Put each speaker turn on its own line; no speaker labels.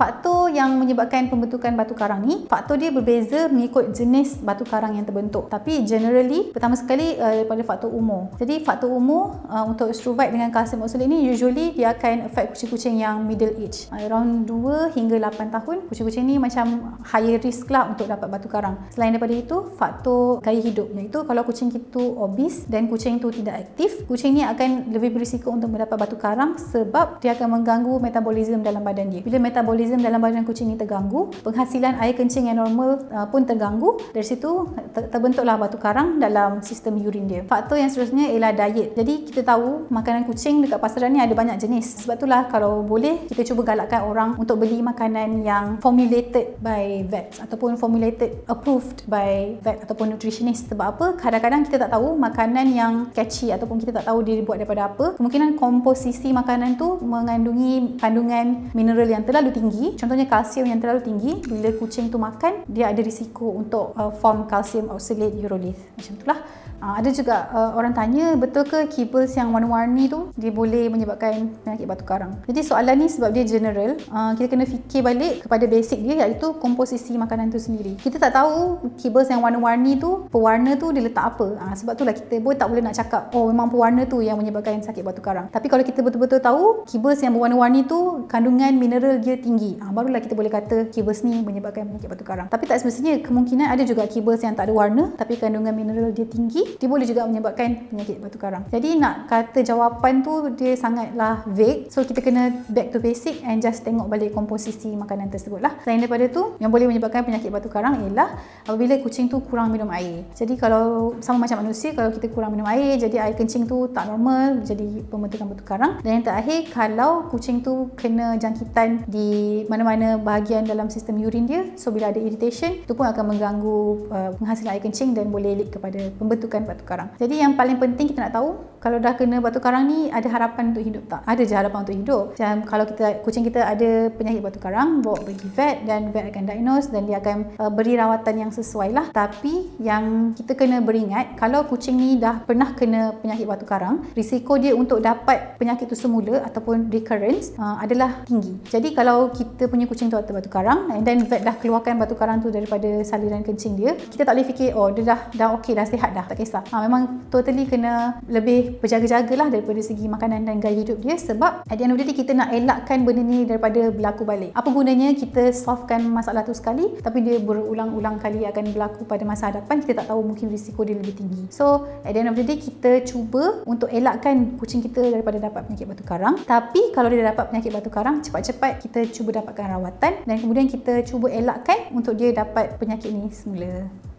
faktor yang menyebabkan pembentukan batu karang ni faktor dia berbeza mengikut jenis batu karang yang terbentuk tapi generally pertama sekali uh, daripada faktor umur jadi faktor umur uh, untuk struvite dengan kalsium oxalate ni usually dia akan affect kucing-kucing yang middle age uh, around 2 hingga 8 tahun kucing-kucing ni macam higher risk lah untuk dapat batu karang selain daripada itu faktor gaya hidup iaitu kalau kucing kita obes dan kucing itu tidak aktif kucing ni akan lebih berisiko untuk mendapat batu karang sebab dia akan mengganggu metabolisme dalam badan dia bila metabolisme dalam badan makanan kucing ini terganggu, penghasilan air kencing yang normal uh, pun terganggu. Dari situ ter- terbentuklah batu karang dalam sistem urin dia. Faktor yang seterusnya ialah diet. Jadi kita tahu makanan kucing dekat pasaran ni ada banyak jenis. Sebab itulah kalau boleh kita cuba galakkan orang untuk beli makanan yang formulated by vets ataupun formulated approved by vet ataupun nutritionist. Sebab apa? Kadang-kadang kita tak tahu makanan yang catchy ataupun kita tak tahu dia dibuat daripada apa. Kemungkinan komposisi makanan tu mengandungi kandungan mineral yang terlalu tinggi. Contohnya kalsium yang terlalu tinggi bila kucing tu makan dia ada risiko untuk uh, form kalsium oxalate urolith macam itulah uh, ada juga uh, orang tanya betul ke kibbles yang warna-warni tu dia boleh menyebabkan penyakit batu karang jadi soalan ni sebab dia general uh, kita kena fikir balik kepada basic dia iaitu komposisi makanan tu sendiri kita tak tahu kibbles yang warna-warni tu pewarna tu dia letak apa uh, sebab lah kita pun tak boleh nak cakap oh memang pewarna tu yang menyebabkan sakit batu karang tapi kalau kita betul-betul tahu kibbles yang berwarna-warni tu kandungan mineral dia tinggi uh, barulah Barulah kita boleh kata kibas ni menyebabkan penyakit batu karang. Tapi tak semestinya kemungkinan ada juga kibas yang tak ada warna tapi kandungan mineral dia tinggi, dia boleh juga menyebabkan penyakit batu karang. Jadi nak kata jawapan tu dia sangatlah vague. So kita kena back to basic and just tengok balik komposisi makanan tersebut lah. Selain daripada tu, yang boleh menyebabkan penyakit batu karang ialah apabila kucing tu kurang minum air. Jadi kalau sama macam manusia, kalau kita kurang minum air, jadi air kencing tu tak normal, jadi pembentukan batu karang. Dan yang terakhir, kalau kucing tu kena jangkitan di mana-mana bahagian dalam sistem urin dia so bila ada irritation itu pun akan mengganggu uh, penghasilan air kencing dan boleh lead kepada pembentukan batu karang jadi yang paling penting kita nak tahu kalau dah kena batu karang ni ada harapan untuk hidup tak? Ada je harapan untuk hidup. Dan kalau kita kucing kita ada penyakit batu karang, bawa pergi vet dan vet akan diagnose dan dia akan uh, beri rawatan yang sesuai lah. Tapi yang kita kena beringat, kalau kucing ni dah pernah kena penyakit batu karang, risiko dia untuk dapat penyakit tu semula ataupun recurrence uh, adalah tinggi. Jadi kalau kita punya kucing tu ada batu karang and then vet dah keluarkan batu karang tu daripada saliran kencing dia, kita tak boleh fikir oh dia dah dah okey dah sihat dah. Tak kisah. Ha, memang totally kena lebih berjaga lah daripada segi makanan dan gaya hidup dia sebab ada yang end kita nak elakkan benda ni daripada berlaku balik. Apa gunanya kita solvekan masalah tu sekali tapi dia berulang-ulang kali akan berlaku pada masa hadapan kita tak tahu mungkin risiko dia lebih tinggi. So ada yang end kita cuba untuk elakkan kucing kita daripada dapat penyakit batu karang tapi kalau dia dapat penyakit batu karang cepat-cepat kita cuba dapatkan rawatan dan kemudian kita cuba elakkan untuk dia dapat penyakit ni semula.